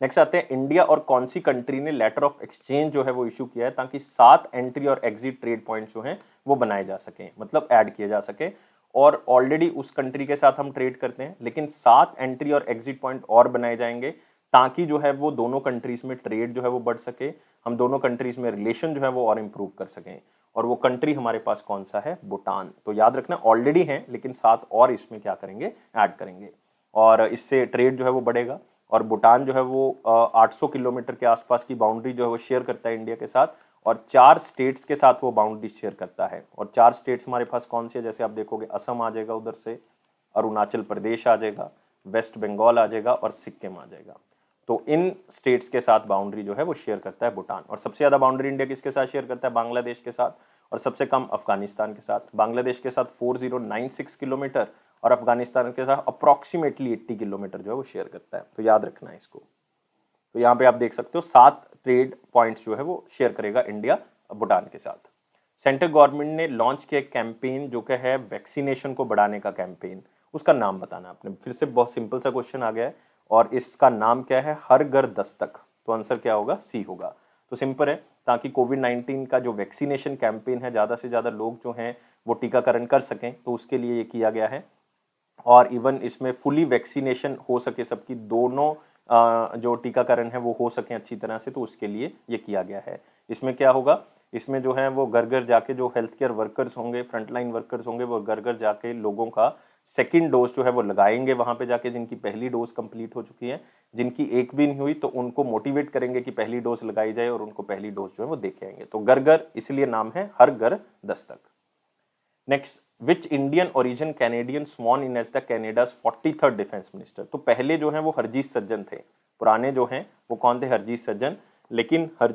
नेक्स्ट आते हैं इंडिया और कौन सी कंट्री ने लेटर ऑफ एक्सचेंज जो है वो इशू किया है ताकि सात एंट्री और एग्जिट ट्रेड पॉइंट जो हैं वो बनाए जा सकें मतलब ऐड किए जा सकें और ऑलरेडी उस कंट्री के साथ हम ट्रेड करते हैं लेकिन सात एंट्री और एग्जिट पॉइंट और बनाए जाएंगे ताकि जो है वो दोनों कंट्रीज़ में ट्रेड जो है वो बढ़ सके हम दोनों कंट्रीज़ में रिलेशन जो है वो और इम्प्रूव कर सकें और वो कंट्री हमारे पास कौन सा है भूटान तो याद रखना ऑलरेडी है लेकिन साथ और इसमें क्या करेंगे ऐड करेंगे और इससे ट्रेड जो है वो बढ़ेगा और भूटान जो है वो 800 किलोमीटर के आसपास की बाउंड्री जो है वो शेयर करता है इंडिया के साथ और चार स्टेट्स के साथ वो बाउंड्री शेयर करता है और चार स्टेट्स हमारे पास कौन से जैसे आप देखोगे असम आ जाएगा उधर से अरुणाचल प्रदेश आ जाएगा वेस्ट बंगाल आ जाएगा और सिक्किम आ जाएगा तो इन स्टेट्स के साथ बाउंड्री जो है वो शेयर करता है भूटान और सबसे ज़्यादा बाउंड्री इंडिया किसके साथ शेयर करता है बांग्लादेश के साथ और सबसे कम अफगानिस्तान के साथ बांग्लादेश के साथ 4096 किलोमीटर और अफगानिस्तान के साथ अप्रॉक्सीमेटली 80 किलोमीटर जो है वो शेयर करता है तो याद रखना है इसको तो यहाँ पे आप देख सकते हो सात ट्रेड पॉइंट्स जो है वो शेयर करेगा इंडिया भूटान के साथ सेंट्रल गवर्नमेंट ने लॉन्च किया एक कैंपेन जो क्या है वैक्सीनेशन को बढ़ाने का कैंपेन उसका नाम बताना आपने फिर से बहुत सिंपल सा क्वेश्चन आ गया है और इसका नाम क्या है हर घर दस्तक तो आंसर क्या होगा सी होगा तो सिंपल है ताकि कोविड नाइन्टीन का जो वैक्सीनेशन कैंपेन है ज़्यादा से ज़्यादा लोग जो हैं वो टीकाकरण कर सकें तो उसके लिए ये किया गया है और इवन इसमें फुली वैक्सीनेशन हो सके सबकी दोनों जो टीकाकरण है वो हो सके अच्छी तरह से तो उसके लिए ये किया गया है इसमें क्या होगा इसमें जो है वो घर घर जाके जो हेल्थ केयर वर्कर्स होंगे फ्रंटलाइन वर्कर्स होंगे वो घर घर जाके लोगों का सेकेंड डोज जो है वो लगाएंगे वहाँ पे जाके जिनकी पहली डोज कंप्लीट हो चुकी है जिनकी एक भी नहीं हुई तो उनको मोटिवेट करेंगे कि पहली डोज लगाई जाए और उनको पहली डोज जो है वो देखे आएंगे तो घर घर इसलिए नाम है हर घर दस्तक next which Indian origin Canadian sworn in as the Canada's forty third defence minister तो पहले जो हैं वो हरजीत सज्जन थे पुराने जो हैं वो कौन थे हरजीत सज्जन लेकिन हर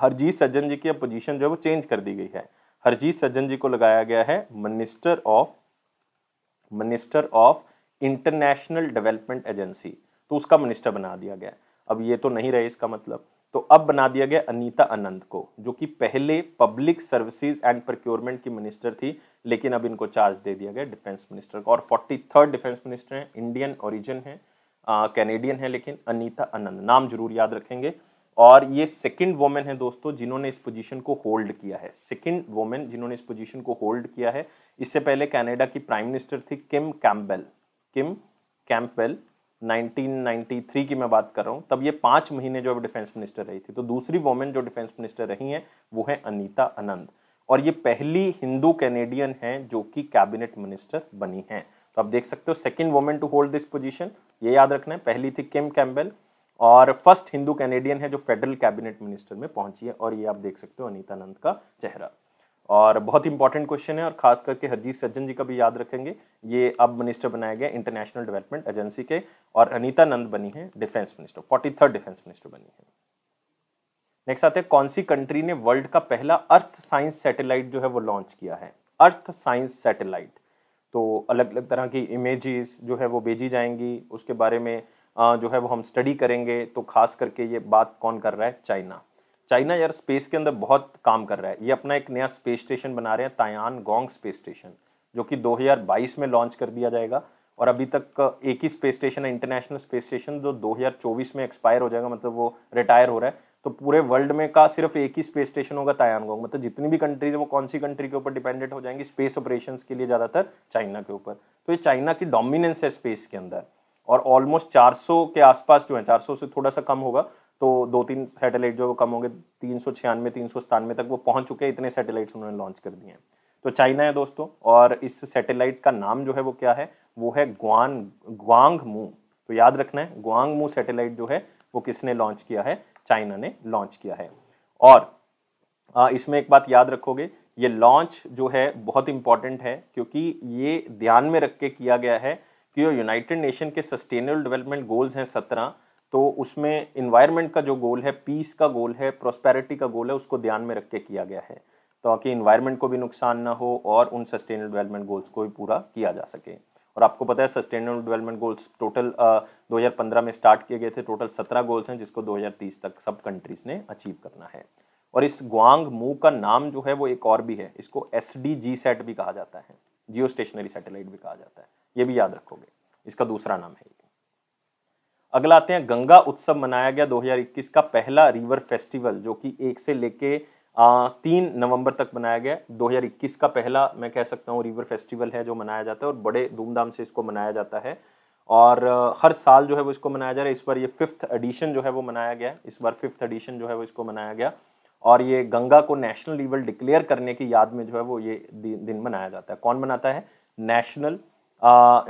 हरजीत सज्जन जी की अब पोजीशन जो है वो चेंज कर दी गई है हरजीत सज्जन जी को लगाया गया है minister of minister of international development agency तो उसका मिनिस्टर बना दिया गया अब ये तो नहीं रहे इसका मतलब तो अब बना दिया गया अनीता अनंत को जो कि पहले पब्लिक सर्विसेज एंड प्रक्योरमेंट की मिनिस्टर थी लेकिन अब इनको चार्ज दे दिया गया डिफेंस मिनिस्टर को और फोर्टी थर्ड डिफेंस मिनिस्टर हैं इंडियन ओरिजिन है कैनेडियन है लेकिन अनीता अनंत नाम जरूर याद रखेंगे और ये सेकंड वोमेन है दोस्तों जिन्होंने इस पोजीशन को होल्ड किया है सेकंड वोमेन जिन्होंने इस पोजीशन को होल्ड किया है इससे पहले कनाडा की प्राइम मिनिस्टर थी किम कैम्पबेल किम कैम्पबेल 1993 की मैं बात कर रहा हूँ तब ये पाँच महीने जो अब डिफेंस मिनिस्टर रही थी तो दूसरी वोमेन जो डिफेंस मिनिस्टर रही हैं वो हैं अनीता आनंद और ये पहली हिंदू कैनेडियन हैं जो कि कैबिनेट मिनिस्टर बनी हैं तो आप देख सकते हो second women to hold this position ये याद रखना है पहली थी किम कैम्बेल और फर्स्ट हिंदू कैनेडियन है जो फेडरल कैबिनेट मिनिस्टर में पहुंची है और ये आप देख सकते हो अनीता नंद का चेहरा और बहुत इंपॉर्टेंट क्वेश्चन है और खास करके हरजीत सज्जन जी का भी याद रखेंगे ये अब मिनिस्टर बनाया गया इंटरनेशनल डेवलपमेंट एजेंसी के और अनीता नंद बनी है defence minister forty third defence minister बनी है नेक्स्ट आते हैं कौन सी कंट्री ने वर्ल्ड का पहला अर्थ साइंस सैटेलाइट जो है वो लॉन्च किया है अर्थ साइंस सैटेलाइट तो अलग अलग तरह की इमेजेस जो है वो भेजी जाएंगी उसके बारे में जो है वो हम स्टडी करेंगे तो खास करके ये बात कौन कर रहा है चाइना चाइना यार स्पेस के अंदर बहुत काम कर रहा है ये अपना एक नया स्पेस स्टेशन बना रहे हैं तायान गोंग स्पेस स्टेशन जो कि 2022 में लॉन्च कर दिया जाएगा और अभी तक एक ही स्पेस स्टेशन है इंटरनेशनल स्पेस स्टेशन जो 2024 में एक्सपायर हो जाएगा मतलब वो रिटायर हो रहा है तो पूरे वर्ल्ड में का सिर्फ एक ही स्पेस स्टेशन होगा तायान गोंग मतलब जितनी भी कंट्रीज है वो कौन सी कंट्री के ऊपर डिपेंडेंट हो जाएंगी स्पेस ऑपरेशन के लिए ज़्यादातर चाइना के ऊपर तो ये चाइना की डोमिनेंस है स्पेस के अंदर और ऑलमोस्ट 400 के आसपास जो है 400 से थोड़ा सा कम होगा तो दो तीन सैटेलाइट जो कम होंगे तीन सौ छियानवे तीन सौ सतानवे तक वो पहुंच चुके हैं इतने सैटेलाइट्स उन्होंने लॉन्च कर दिए हैं तो चाइना है दोस्तों और इस सैटेलाइट का नाम जो है वो क्या है वो है ग्वान ग्वांग मू तो याद रखना है ग्वांग मू सैटेलाइट जो है वो किसने लॉन्च किया है चाइना ने लॉन्च किया है और इसमें एक बात याद रखोगे ये लॉन्च जो है बहुत इंपॉर्टेंट है क्योंकि ये ध्यान में रख के किया गया है कि जो यूनाइटेड नेशन के सस्टेनेबल डेवलपमेंट गोल्स हैं सत्रह तो उसमें इन्वायरमेंट का जो गोल है पीस का गोल है प्रोस्पैरिटी का गोल है उसको ध्यान में रख के किया गया है ताकि तो इन्वायरमेंट को भी नुकसान ना हो और उन सस्टेनेबल डेवलपमेंट गोल्स को भी पूरा किया जा सके और आपको पता है सस्टेनेबल डेवलपमेंट गोल्स टोटल दो में स्टार्ट किए गए थे टोटल सत्रह गोल्स हैं जिसको दो तक सब कंट्रीज़ ने अचीव करना है और इस ग्वांग मू का नाम जो है वो एक और भी है इसको एस डी सेट भी कहा जाता है जियो स्टेशनरी सैटेलाइट भी कहा जाता है ये भी याद रखोगे इसका दूसरा नाम है अगला आते हैं गंगा उत्सव मनाया गया 2021 का पहला रिवर फेस्टिवल जो कि एक से लेके तीन नवंबर तक मनाया गया 2021 का पहला मैं कह सकता हूँ रिवर फेस्टिवल है जो मनाया जाता है और बड़े धूमधाम से इसको मनाया जाता है और हर साल जो है वो इसको मनाया जा रहा है इस बार ये फिफ्थ एडिशन जो है वो मनाया गया इस बार फिफ्थ एडिशन जो है वो इसको मनाया गया और ये गंगा को नेशनल लेवल डिक्लेयर करने की याद में जो है वो ये दिन मनाया जाता है कौन मनाता है नेशनल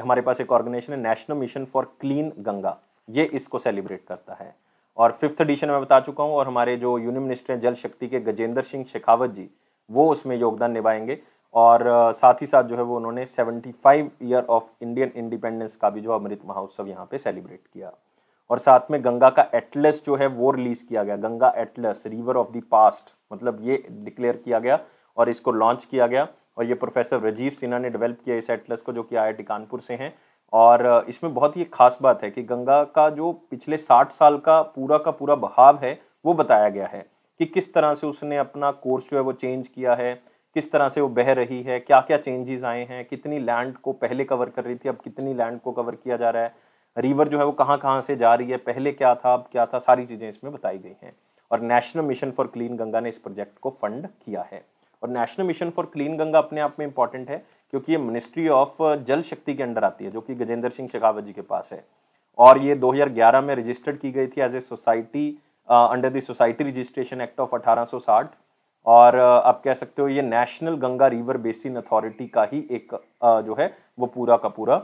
हमारे पास एक ऑर्गेनाइजेशन है National Mission for Clean Ganga ये इसको सेलिब्रेट करता है और फिफ्थ एडिशन में बता चुका हूँ और हमारे जो यूनियन मिनिस्टर हैं जल शक्ति के गजेंद्र सिंह शेखावत जी वो उसमें योगदान निभाएंगे और साथ ही साथ जो है वो उन्होंने 75 ईयर ऑफ इंडियन इंडिपेंडेंस का भी जो अमृत महोत्सव यहाँ पे सेलिब्रेट किया और साथ में गंगा का एटलस जो है वो रिलीज़ किया गया Ganga atlas river of the past मतलब ये डिक्लेयर किया गया और इसको लॉन्च किया गया और ये प्रोफेसर राजीव सिन्हा ने डेवलप किया इस एटलस को जो कि आई कानपुर से हैं और इसमें बहुत ही खास बात है कि गंगा का जो पिछले साठ साल का पूरा का पूरा बहाव है वो बताया गया है कि किस तरह से उसने अपना कोर्स जो है वो चेंज किया है किस तरह से वो बह रही है क्या क्या चेंजेस आए हैं कितनी लैंड को पहले कवर कर रही थी अब कितनी लैंड को कवर किया जा रहा है रिवर जो है वो कहाँ कहाँ से जा रही है पहले क्या था अब क्या था सारी चीज़ें इसमें बताई गई हैं और National Mission for Clean Ganga ने इस प्रोजेक्ट को फंड किया है और National Mission for Clean Ganga अपने आप में इंपॉर्टेंट है क्योंकि ये मिनिस्ट्री ऑफ जल शक्ति के अंडर आती है जो कि गजेंद्र सिंह शेखावत जी के पास है और ये 2011 में रजिस्टर्ड की गई थी as a society under the society registration act of 1860 और uh, आप कह सकते हो ये National Ganga river basin authority का ही एक uh, जो है वो पूरा का पूरा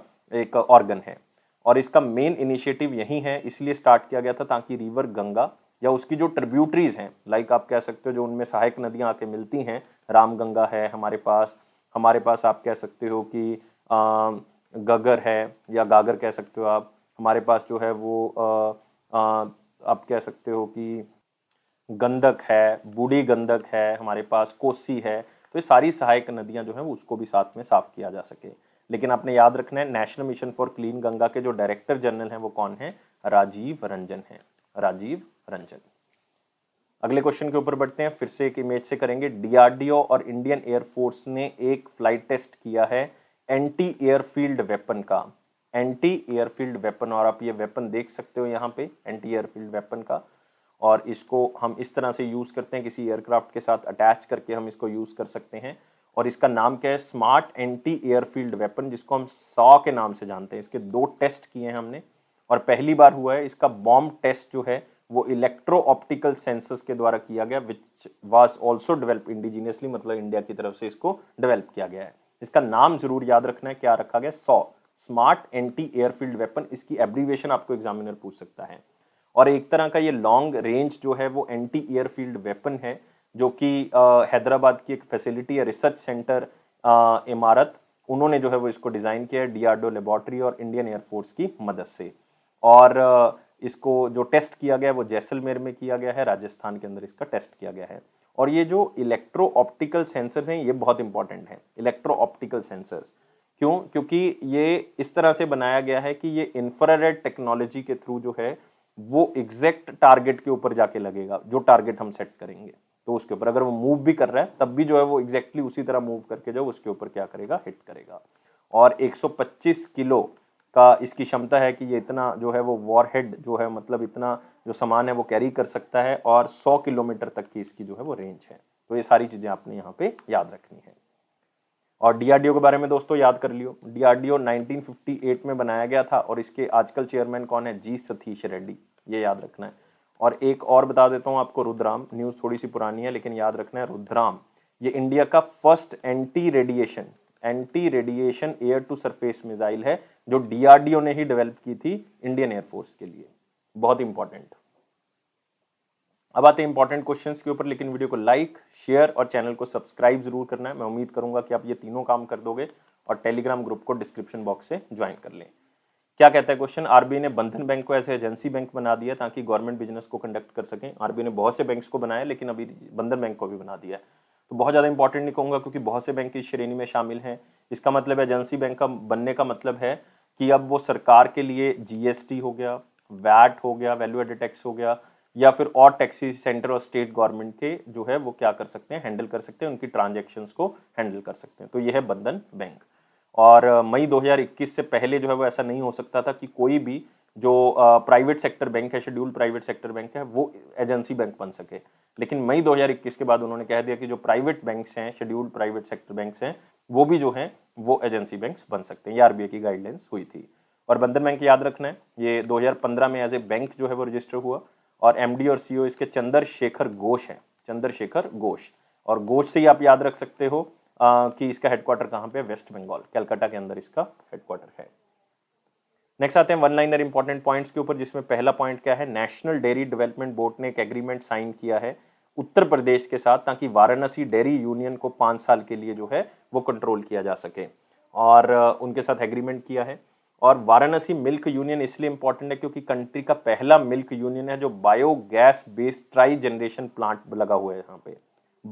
एक ऑर्गन है और इसका मेन इनिशिएटिव यही है इसलिए स्टार्ट किया गया था ताकि रिवर गंगा या उसकी जो ट्रिब्यूटरीज हैं लाइक आप कह सकते हो जो उनमें सहायक नदियां आके मिलती हैं रामगंगा है हमारे पास हमारे पास आप कह सकते हो कि गगर है या गागर कह सकते हो आप हमारे पास जो है वो आ, आ, आप कह सकते हो कि गंदक है बूढ़ी गंदक है हमारे पास कोसी है तो ये सारी सहायक नदियाँ जो हैं वो उसको भी साथ में साफ किया जा सके लेकिन आपने याद रखना है National Mission for Clean Ganga के जो डायरेक्टर जनरल हैं वो कौन हैं राजीव रंजन हैं राजीव रंजन अगले क्वेश्चन के ऊपर बढ़ते हैं फिर से एक इमेज से करेंगे डीआरडीओ और इंडियन एयरफोर्स ने एक फ्लाइट टेस्ट किया है एंटी एयरफील्ड वेपन का एंटी एयरफील्ड वेपन और आप ये वेपन देख सकते हो यहाँ पे एंटी एयरफील्ड वेपन का और इसको हम इस तरह से यूज़ करते हैं किसी एयरक्राफ्ट के साथ अटैच करके हम इसको यूज़ कर सकते हैं और इसका नाम क्या है स्मार्ट एंटी एयरफील्ड वेपन जिसको हम सौ के नाम से जानते हैं इसके दो टेस्ट किए हैं हमने और पहली बार हुआ है इसका बॉम्ब टेस्ट जो है वो इलेक्ट्रो ऑप्टिकल सेंसर्स के द्वारा किया गया which was also develop indigenously मतलब इंडिया की तरफ से इसको डेवलप किया गया है इसका नाम जरूर याद रखना है क्या रखा गया सौ स्मार्ट एंटी एयरफील्ड वेपन इसकी एब्रीवेशन आपको एग्जामिनर पूछ सकता है और एक तरह का ये लॉन्ग रेंज जो है वो एंटी एयरफील्ड वेपन है जो कि हैदराबाद की एक फैसिलिटी है रिसर्च सेंटर इमारत उन्होंने जो है वो इसको डिज़ाइन किया है डी लेबॉर्ट्री और इंडियन एयरफोर्स की मदद से और आ, इसको जो टेस्ट किया गया है वो जैसलमेर में किया गया है राजस्थान के अंदर इसका टेस्ट किया गया है और ये जो इलेक्ट्रो ऑप्टिकल सेंसर्स हैं ये बहुत इंपॉर्टेंट हैं इलेक्ट्रो ऑप्टिकल सेंसर्स क्यों क्योंकि ये इस तरह से बनाया गया है कि ये इंफ्रारेड टेक्नोलॉजी के थ्रू जो है वो एग्जैक्ट टारगेट के ऊपर जाके लगेगा जो टारगेट हम सेट करेंगे तो उसके ऊपर अगर वो मूव भी कर रहा है तब भी जो है वो एग्जैक्टली exactly उसी तरह मूव करके जो उसके ऊपर क्या करेगा हिट करेगा और 125 किलो का इसकी क्षमता है कि ये इतना जो है वो वॉर हेड जो है मतलब इतना जो सामान है वो कैरी कर सकता है और सौ किलोमीटर तक की इसकी जो है वो रेंज है तो ये सारी चीज़ें आपने यहाँ पे याद रखनी है और डीआरडीओ के बारे में दोस्तों याद कर लियो डीआरडीओ 1958 में बनाया गया था और इसके आजकल चेयरमैन कौन है जी सतीश रेड्डी ये याद रखना है और एक और बता देता हूँ आपको रुद्राम न्यूज़ थोड़ी सी पुरानी है लेकिन याद रखना है रुद्राम ये इंडिया का first anti radiation anti radiation air to surface missile है जो डीआरडीओ ने ही डेवलप की थी इंडियन एयरफोर्स के लिए बहुत इंपॉर्टेंट अब आते हैं इंपॉर्टेंट क्वेश्चन के ऊपर लेकिन वीडियो को लाइक शेयर और चैनल को सब्सक्राइब जरूर करना है मैं उम्मीद करूंगा कि आप ये तीनों काम कर दोगे और टेलीग्राम ग्रुप को डिस्क्रिप्शन बॉक्स से ज्वाइन कर लें क्या कहता है क्वेश्चन आरबीआई ने बंधन बैंक को ऐसे एजेंसी बैंक बना दिया ताकि गवर्नमेंट बिजनेस को कंडक्ट कर सकें आरबीआई ने बहुत से बैंक्स को बनाया लेकिन अभी बंधन बैंक को भी बना दिया है तो बहुत ज़्यादा इंपॉर्टेंट नहीं कहूँगा क्योंकि बहुत से बैंक इस श्रेणी में शामिल हैं इसका मतलब एजेंसी बैंक का बनने का मतलब है कि अब वो सरकार के लिए जीएसटी हो गया वैट हो गया वैल्यू एडेड टैक्स हो गया या फिर और टैक्सी सेंटर और स्टेट गवर्नमेंट के जो है वो क्या कर सकते हैं हैंडल कर सकते हैं उनकी ट्रांजेक्शन्स को हैंडल कर सकते हैं तो ये है बंधन बैंक और मई 2021 से पहले जो है वो ऐसा नहीं हो सकता था कि कोई भी जो प्राइवेट सेक्टर बैंक है शेड्यूल प्राइवेट सेक्टर बैंक है वो एजेंसी बैंक बन सके लेकिन मई 2021 के बाद उन्होंने कह दिया कि जो प्राइवेट बैंक्स हैं शेड्यूल्ड प्राइवेट सेक्टर बैंक्स हैं वो भी जो हैं वो एजेंसी बैंक्स बन सकते हैं ये आरबीआई की गाइडलाइंस हुई थी और बंधन बैंक याद रखना है ये 2015 में एज ए बैंक जो है वो रजिस्टर हुआ और एम और सी e इसके चंद्रशेखर घोष हैं चंद्रशेखर घोष और घोष से ही आप याद रख सकते हो आ, कि इसका हेडक्वार्टर कहाँ पे वेस्ट बंगाल कैलकाटा के अंदर इसका हेडक्वार्टर है नेक्स्ट आते हैं वन लाइनर इंपॉर्टेंट पॉइंट्स के ऊपर जिसमें पहला पॉइंट क्या है नेशनल डेयरी डेवलपमेंट बोर्ड ने एक एग्रीमेंट साइन किया है उत्तर प्रदेश के साथ ताकि वाराणसी डेयरी यूनियन को पाँच साल के लिए जो है वो कंट्रोल किया जा सके और उनके साथ एग्रीमेंट किया है और वाराणसी मिल्क यूनियन इसलिए इम्पॉर्टेंट है क्योंकि कंट्री का पहला मिल्क यूनियन है जो biogas based trigeneration plant लगा हुआ है यहाँ पे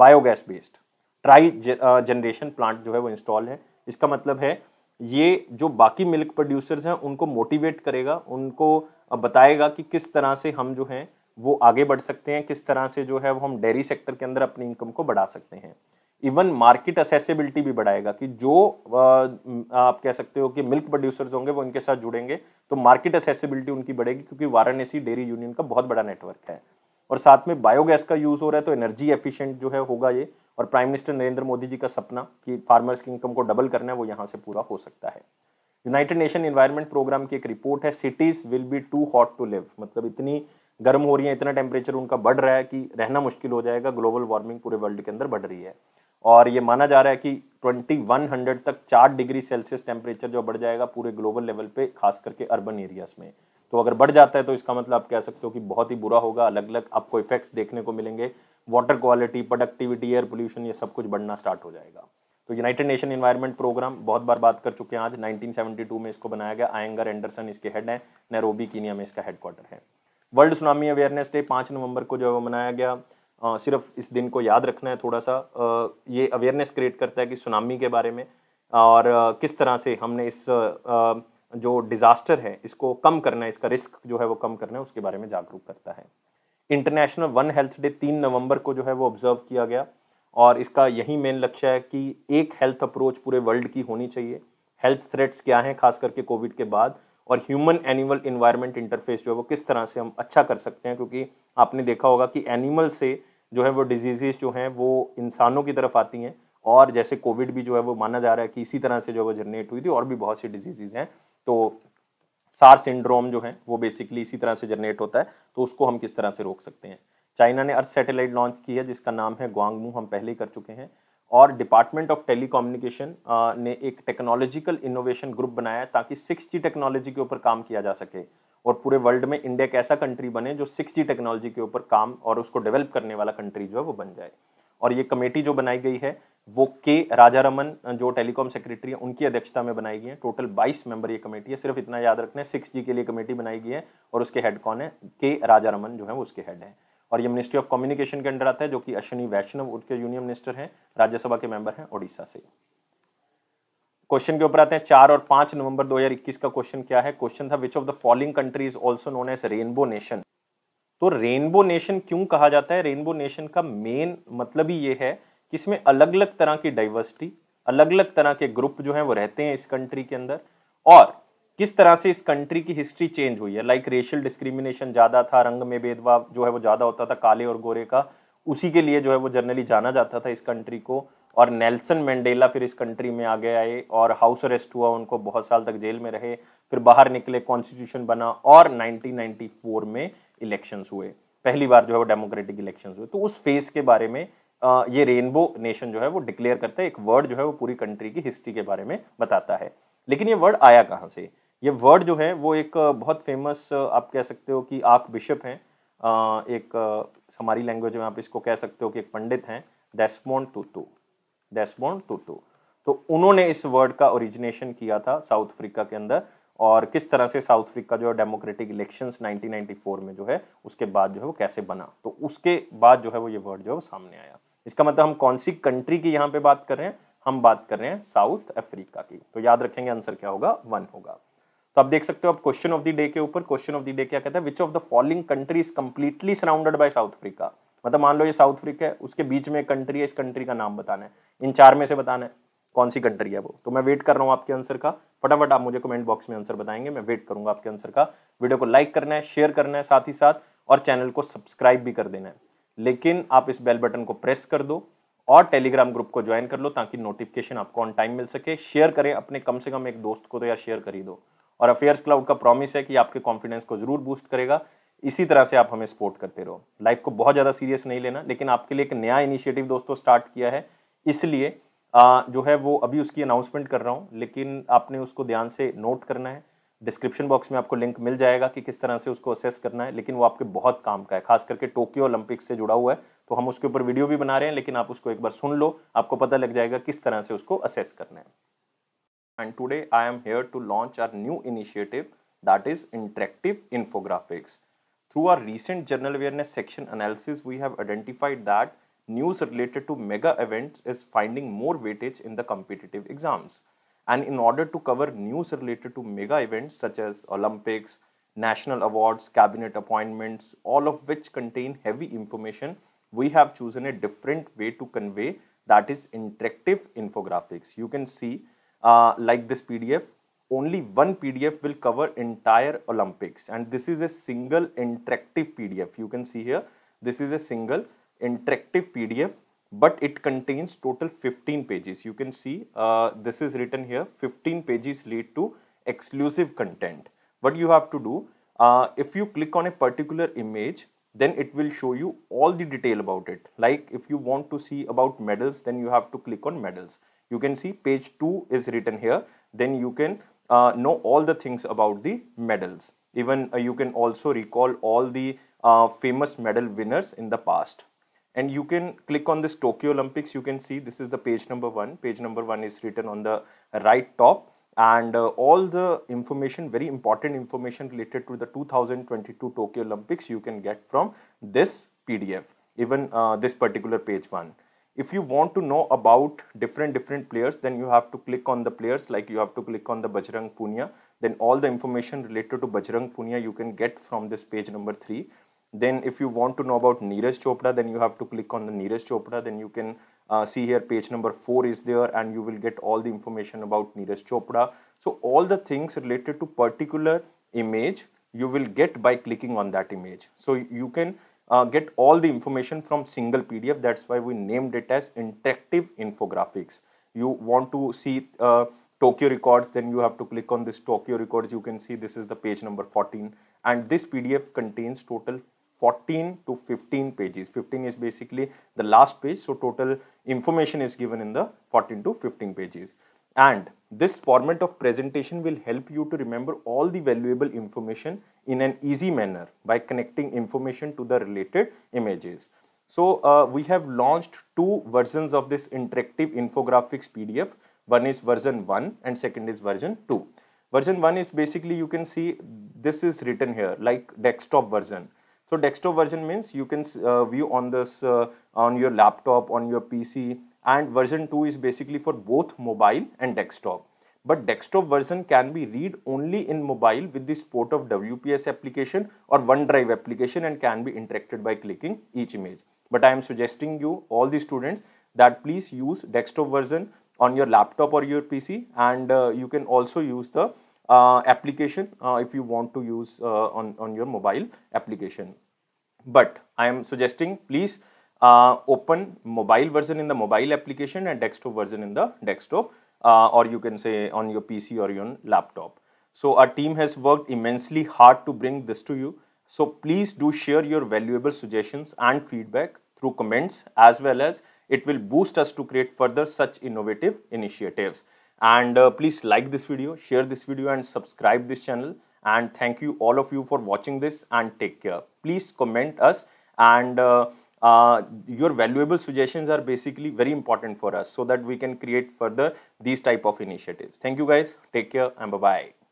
biogas based trigeneration plant जो है वो इंस्टॉल है इसका मतलब है ये जो बाकी मिल्क प्रोड्यूसर्स हैं उनको मोटिवेट करेगा उनको बताएगा कि किस तरह से हम जो हैं वो आगे बढ़ सकते हैं किस तरह से जो है वो हम डेयरी सेक्टर के अंदर अपनी इनकम को बढ़ा सकते हैं इवन मार्केट असेसिबिलिटी भी बढ़ाएगा कि जो आप कह सकते हो कि मिल्क प्रोड्यूसर्स होंगे वो इनके साथ जुड़ेंगे तो मार्केट असेसिबिलिटी उनकी बढ़ेगी क्योंकि वाराणसी डेयरी यूनियन का बहुत बड़ा नेटवर्क है और साथ में बायोगैस का यूज़ हो रहा है तो एनर्जी एफिशिएंट जो है होगा ये और प्राइम मिनिस्टर नरेंद्र मोदी जी का सपना कि फार्मर्स की इनकम को डबल करना है वो यहाँ से पूरा हो सकता है यूनाइटेड नेशन इन्वायरमेंट प्रोग्राम की एक रिपोर्ट है cities will be too hot to live मतलब इतनी गर्म हो रही है इतना टेम्परेचर उनका बढ़ रहा है कि रहना मुश्किल हो जाएगा ग्लोबल वार्मिंग पूरे वर्ल्ड के अंदर बढ़ रही है और ये माना जा रहा है कि 2100 तक चार डिग्री सेल्सियस टेम्परेचर जो बढ़ जाएगा पूरे ग्लोबल लेवल पे खास करके अर्बन एरियाज में तो अगर बढ़ जाता है तो इसका मतलब आप कह सकते हो कि बहुत ही बुरा होगा अलग अलग आपको इफेक्ट्स देखने को मिलेंगे water quality productivity air pollution ये सब कुछ बढ़ना स्टार्ट हो जाएगा तो यूनाइटेड नेशन इन्वायरमेंट प्रोग्राम बहुत बार बात कर चुके हैं आज 1972 में इसको बनाया गया आयंगर एंडरसन इसके हेड हैं नैरोबी कीनिया में इसका हेडक्वार्टर है वर्ल्ड सुनामी अवेयरनेस डे पाँच नवंबर को जो मनाया गया आ, सिर्फ इस दिन को याद रखना है थोड़ा सा आ, ये अवेयरनेस क्रिएट करता है कि सुनामी के बारे में और आ, किस तरह से हमने इस आ, जो डिज़ास्टर है इसको कम करना है इसका रिस्क जो है वो कम करना है उसके बारे में जागरूक करता है इंटरनेशनल वन हेल्थ डे तीन नवंबर को जो है वो ऑब्ज़र्व किया गया और इसका यही मेन लक्ष्य है कि एक हेल्थ अप्रोच पूरे वर्ल्ड की होनी चाहिए हेल्थ थ्रेट्स क्या हैं खास करके कोविड के बाद और ह्यूमन एनिमल इन्वायरमेंट इंटरफेस जो है वो किस तरह से हम अच्छा कर सकते हैं क्योंकि आपने देखा होगा कि एनिमल से जो है वो डिजीजेज़ जो हैं वो इंसानों की तरफ आती हैं और जैसे कोविड भी जो है वो माना जा रहा है कि इसी तरह से जो है वो जनरेट हुई थी और भी बहुत सी डिजीजेज हैं तो सार सिंड्रोम जो है वो बेसिकली इसी तरह से जनरेट होता है तो उसको हम किस तरह से रोक सकते हैं चाइना ने अर्थ सैटेलाइट लॉन्च की है जिसका नाम है ग्वांगमू हम पहले ही कर चुके हैं और डिपार्टमेंट ऑफ टेलीकम्युनिकेशन ने एक टेक्नोलॉजिकल इनोवेशन ग्रुप बनाया ताकि ताकि जी टेक्नोलॉजी के ऊपर काम किया जा सके और पूरे वर्ल्ड में इंडिया एक ऐसा कंट्री बने जो जी टेक्नोलॉजी के ऊपर काम और उसको डेवलप करने वाला कंट्री जो है वो बन जाए और ये कमेटी जो बनाई गई है वो के राजा रमन जो टेलीकॉम सेक्रेटरी है उनकी अध्यक्षता में बनाई गई है टोटल 22 मेंबर ये कमेटी है सिर्फ इतना याद रखना है सिक्स जी के लिए कमेटी बनाई गई है और उसके हेड कौन है के राजा रमन जो है वो उसके हेड है और ये मिनिस्ट्री ऑफ कम्युनिकेशन के अंडर आता है जो कि अश्विनी वैष्णव उनके यूनियन मिनिस्टर हैं राज्यसभा के मेंबर हैं ओडिशा से क्वेश्चन के ऊपर आते हैं चार और पांच नवंबर 2021 का क्वेश्चन क्या है क्वेश्चन था which of the following countries also known as rainbow nation तो रेनबो नेशन क्यों कहा जाता है रेनबो नेशन का मेन मतलब ही ये है कि इसमें अलग अलग तरह की डाइवर्सिटी अलग अलग तरह के ग्रुप जो हैं वो रहते हैं इस कंट्री के अंदर और किस तरह से इस कंट्री की हिस्ट्री चेंज हुई है लाइक रेशियल डिस्क्रिमिनेशन ज़्यादा था रंग में भेदभाव जो है वो ज़्यादा होता था काले और गोरे का उसी के लिए जो है वो जनरली जाना जाता था इस कंट्री को और नेल्सन मैंडेला फिर इस कंट्री में आ गए आए और हाउस अरेस्ट हुआ उनको बहुत साल तक जेल में रहे फिर बाहर निकले कॉन्स्टिट्यूशन बना और 1994 में इलेक्शंस हुए पहली बार जो है वो डेमोक्रेटिक इलेक्शंस हुए तो उस फेज़ के बारे में ये रेनबो नेशन जो है वो डिक्लेयर करता है एक वर्ड जो है वो पूरी कंट्री की हिस्ट्री के बारे में बताता है लेकिन ये वर्ड आया कहाँ से ये वर्ड जो है वो एक बहुत फेमस आप कह सकते हो कि आर्क बिशप हैं एक हमारी लैंग्वेज में आप इसको कह सकते हो कि एक पंडित हैं डेस्मोंड टूटू डेस्मोंड टूटू तो उन्होंने इस वर्ड का ओरिजिनेशन किया था साउथ अफ्रीका के अंदर और किस तरह से साउथ अफ्रीका जो है डेमोक्रेटिक इलेक्शंस 1994 में जो है उसके बाद जो है वो कैसे बना तो उसके बाद जो है वो ये वर्ड जो है वो सामने आया इसका मतलब हम कौन सी कंट्री की यहाँ पे बात कर रहे हैं हम बात कर रहे हैं साउथ अफ्रीका की तो याद रखेंगे आंसर क्या होगा वन होगा तो आप देख सकते हो आप क्वेश्चन ऑफ द डे के ऊपर क्वेश्चन ऑफ द डे क्या कहता है which of the following country is completely surrounded by South Africa मतलब मान लो ये साउथ अफ्रीका है उसके बीच में एक कंट्री है इस कंट्री का नाम बताना है इन चार में से बताना है कौन सी कंट्री है वो तो मैं वेट कर रहा हूँ आपके आंसर का फटाफट आप मुझे कमेंट बॉक्स में आंसर बताएंगे मैं वेट करूंगा आपके आंसर का वीडियो को लाइक करना है शेयर करना है साथ ही साथ और चैनल को सब्सक्राइब भी कर देना है लेकिन आप इस बेल बटन को प्रेस कर दो और टेलीग्राम ग्रुप को ज्वाइन कर लो ताकि नोटिफिकेशन आपको ऑन टाइम मिल सके शेयर करें अपने कम से कम एक दोस्त को तो यार शेयर कर ही दो और अफेयर्स क्लाउड का प्रॉमिस है कि आपके कॉन्फिडेंस को जरूर बूस्ट करेगा इसी तरह से आप हमें सपोर्ट करते रहो लाइफ को बहुत ज़्यादा सीरियस नहीं लेना लेकिन आपके लिए एक नया इनिशिएटिव दोस्तों स्टार्ट किया है इसलिए जो है वो अभी उसकी अनाउंसमेंट कर रहा हूँ लेकिन आपने उसको ध्यान से नोट करना है डिस्क्रिप्शन बॉक्स में आपको लिंक मिल जाएगा कि किस तरह से उसको असेस करना है लेकिन वो आपके बहुत काम का है खास करके टोक्यो ओलंपिक्स से जुड़ा हुआ है तो हम उसके ऊपर वीडियो भी बना रहे हैं लेकिन आप उसको एक बार सुन लो आपको पता लग जाएगा किस तरह से उसको असेस करना है and today I am here to launch our new initiative that is interactive infographics. Through our recent general awareness section analysis, we have identified that news related to mega events is finding more weightage in the competitive exams. And in order to cover news related to mega events such as Olympics, national awards, cabinet appointments, all of which contain heavy information, we have chosen a different way to convey that is interactive infographics. You can see uh, like this PDF, only one PDF will cover entire Olympics and this is a single interactive PDF. You can see here, this is a single interactive PDF but it contains total 15 pages. You can see uh, this is written here 15 pages lead to exclusive content. What you have to do, uh, if you click on a particular image, then it will show you all the detail about it. Like if you want to see about medals, then you have to click on medals you can see page 2 is written here then you can uh, know all the things about the medals even uh, you can also recall all the uh, famous medal winners in the past and you can click on this Tokyo Olympics you can see this is the page number 1 page number 1 is written on the right top and uh, all the information very important information related to the 2022 Tokyo Olympics you can get from this PDF even uh, this particular page 1 if you want to know about different different players then you have to click on the players like you have to click on the Bajrang Punia then all the information related to Bajrang Punia you can get from this page number 3 then if you want to know about Neeraj Chopra then you have to click on the Neeraj Chopra then you can uh, see here page number 4 is there and you will get all the information about Neeraj Chopra so all the things related to particular image you will get by clicking on that image so you can uh, get all the information from single PDF. That's why we named it as interactive infographics. You want to see uh, Tokyo records, then you have to click on this Tokyo records. You can see this is the page number 14 and this PDF contains total 14 to 15 pages. 15 is basically the last page. So total information is given in the 14 to 15 pages. And this format of presentation will help you to remember all the valuable information in an easy manner by connecting information to the related images. So uh, we have launched two versions of this interactive infographics PDF. One is version 1 and second is version 2. Version 1 is basically you can see this is written here like desktop version. So desktop version means you can uh, view on this uh, on your laptop, on your PC and version 2 is basically for both mobile and desktop. But desktop version can be read only in mobile with the support of WPS application or OneDrive application and can be interacted by clicking each image. But I am suggesting you all the students that please use desktop version on your laptop or your PC and uh, you can also use the uh, application uh, if you want to use uh, on, on your mobile application. But I am suggesting please uh, open mobile version in the mobile application and desktop version in the desktop uh, or you can say on your PC or your laptop. So our team has worked immensely hard to bring this to you. So please do share your valuable suggestions and feedback through comments as well as it will boost us to create further such innovative initiatives. And uh, please like this video, share this video and subscribe this channel. And thank you all of you for watching this and take care. Please comment us and uh, uh, your valuable suggestions are basically very important for us so that we can create further these type of initiatives. Thank you guys. Take care and bye-bye.